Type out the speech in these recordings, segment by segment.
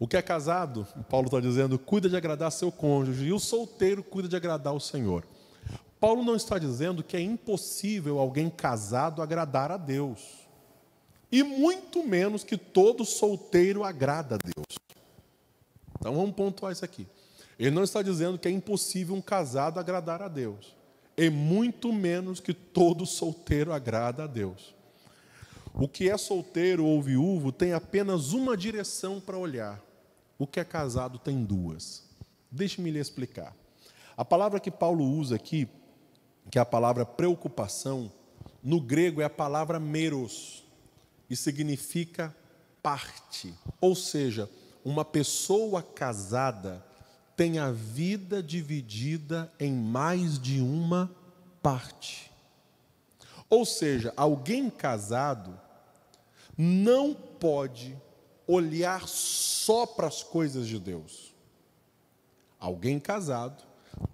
O que é casado, Paulo está dizendo, cuida de agradar seu cônjuge, e o solteiro cuida de agradar o Senhor. Paulo não está dizendo que é impossível alguém casado agradar a Deus, e muito menos que todo solteiro agrada a Deus. Então vamos pontuar isso aqui. Ele não está dizendo que é impossível um casado agradar a Deus, e muito menos que todo solteiro agrada a Deus. O que é solteiro ou viúvo tem apenas uma direção para olhar, o que é casado tem duas. Deixe-me lhe explicar. A palavra que Paulo usa aqui, que é a palavra preocupação, no grego é a palavra meros e significa parte. Ou seja, uma pessoa casada tem a vida dividida em mais de uma parte. Ou seja, alguém casado não pode olhar só para as coisas de Deus. Alguém casado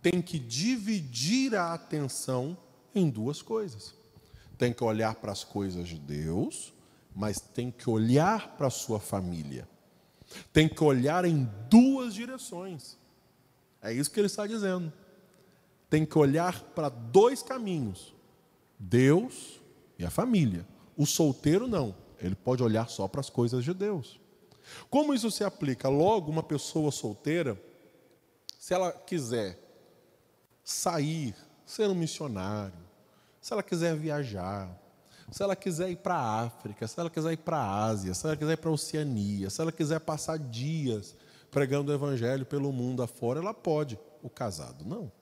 tem que dividir a atenção em duas coisas. Tem que olhar para as coisas de Deus, mas tem que olhar para a sua família. Tem que olhar em duas direções. É isso que ele está dizendo. Tem que olhar para dois caminhos: Deus e a família. O solteiro não, ele pode olhar só para as coisas de Deus. Como isso se aplica? Logo, uma pessoa solteira, se ela quiser sair, ser um missionário, se ela quiser viajar, se ela quiser ir para a África, se ela quiser ir para a Ásia, se ela quiser ir para a Oceania, se ela quiser passar dias pregando o evangelho pelo mundo afora, ela pode. O casado não.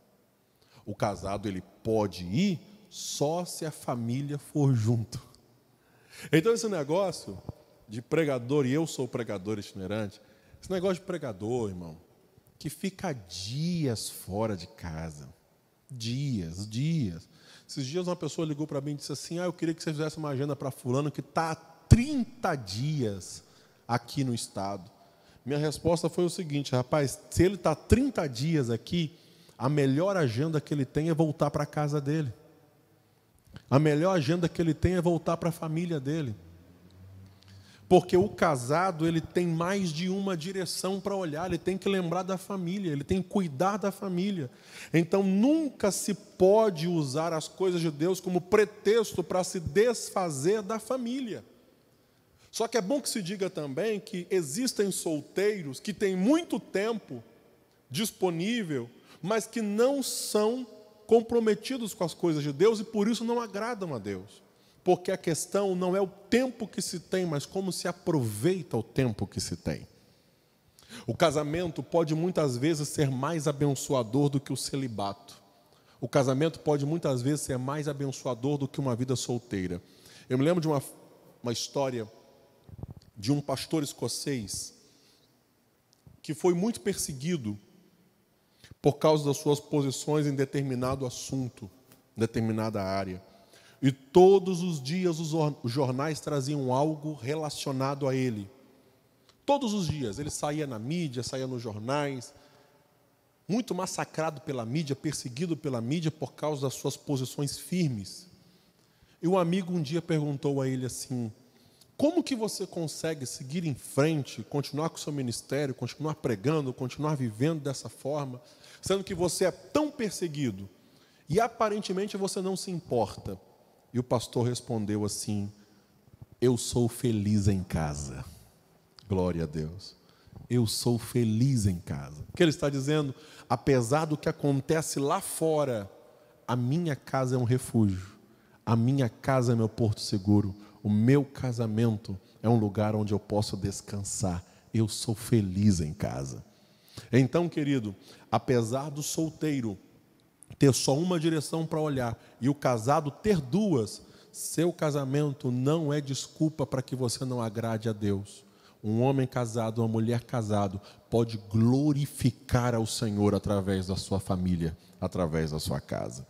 O casado ele pode ir só se a família for junto. Então esse negócio de pregador e eu sou pregador itinerante. Esse negócio de pregador, irmão, que fica dias fora de casa. Dias, dias. Esses dias uma pessoa ligou para mim e disse assim: Ah, eu queria que você fizesse uma agenda para fulano que está há 30 dias aqui no estado. Minha resposta foi o seguinte, rapaz, se ele está 30 dias aqui, a melhor agenda que ele tem é voltar para a casa dele. A melhor agenda que ele tem é voltar para a família dele. Porque o casado, ele tem mais de uma direção para olhar, ele tem que lembrar da família, ele tem que cuidar da família. Então nunca se pode usar as coisas de Deus como pretexto para se desfazer da família. Só que é bom que se diga também que existem solteiros que têm muito tempo disponível, mas que não são comprometidos com as coisas de Deus e por isso não agradam a Deus porque a questão não é o tempo que se tem, mas como se aproveita o tempo que se tem. O casamento pode muitas vezes ser mais abençoador do que o celibato. O casamento pode muitas vezes ser mais abençoador do que uma vida solteira. Eu me lembro de uma, uma história de um pastor escocês que foi muito perseguido por causa das suas posições em determinado assunto, em determinada área. E todos os dias os jornais traziam algo relacionado a ele. Todos os dias. Ele saía na mídia, saía nos jornais. Muito massacrado pela mídia, perseguido pela mídia por causa das suas posições firmes. E um amigo um dia perguntou a ele assim: Como que você consegue seguir em frente, continuar com o seu ministério, continuar pregando, continuar vivendo dessa forma, sendo que você é tão perseguido e aparentemente você não se importa? E o pastor respondeu assim: Eu sou feliz em casa. Glória a Deus. Eu sou feliz em casa. O que ele está dizendo? Apesar do que acontece lá fora, a minha casa é um refúgio, a minha casa é meu porto seguro, o meu casamento é um lugar onde eu posso descansar. Eu sou feliz em casa. Então, querido, apesar do solteiro ter só uma direção para olhar e o casado ter duas, seu casamento não é desculpa para que você não agrade a Deus. Um homem casado, uma mulher casado, pode glorificar ao Senhor através da sua família, através da sua casa.